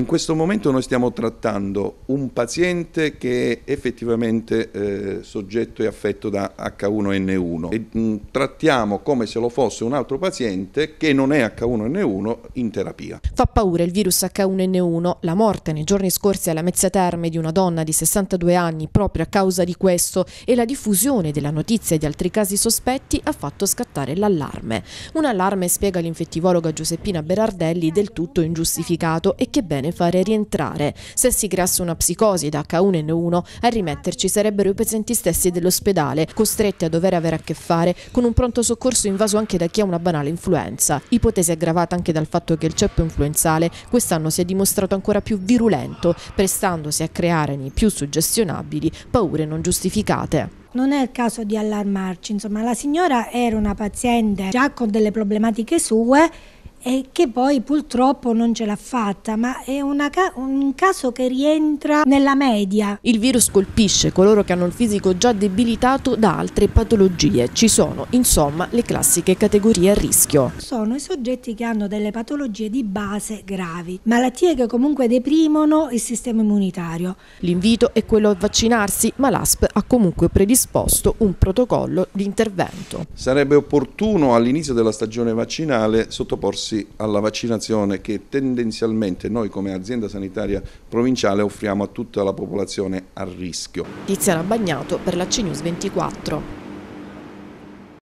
In questo momento noi stiamo trattando un paziente che è effettivamente eh, soggetto e affetto da H1N1 e mh, mm, trattiamo come se lo fosse un altro paziente che non è H1N1 in terapia. Fa paura il virus H1N1, la morte nei giorni scorsi alla Mezzia Terme di una donna di 62 anni proprio a causa di questo e la diffusione della notizia di altri casi sospetti ha fatto scattare l'allarme. Un allarme spiega l'infettivologa Giuseppina Berardelli del tutto ingiustificato e che bene infine fare rientrare. Se si creasse una psicosi da H1N1, a rimetterci sarebbero i pazienti stessi dell'ospedale, costretti a dover avere a che fare con un pronto soccorso invaso anche da chi ha una banale influenza. Ipotesi aggravata anche dal fatto che il ceppo influenzale quest'anno si è dimostrato ancora più virulento, prestandosi a creare nei più suggestionabili paure non giustificate. Non è il caso di allarmarci, insomma la signora era una paziente già con delle problematiche sue e che poi purtroppo non ce l'ha fatta, ma è ca un caso che rientra nella media. Il virus colpisce coloro che hanno il fisico già debilitato da altre patologie. Ci sono, insomma, le classiche categorie a rischio. Sono i soggetti che hanno delle patologie di base gravi, malattie che comunque deprimono il sistema immunitario. L'invito è quello a vaccinarsi, ma l'ASP ha comunque predisposto un protocollo di intervento. Sarebbe opportuno all'inizio della stagione vaccinale sottoporsi ricorsi alla vaccinazione che tendenzialmente noi come azienda sanitaria provinciale offriamo a tutta la popolazione a rischio. Tiziana Bagnato per la CNews 24.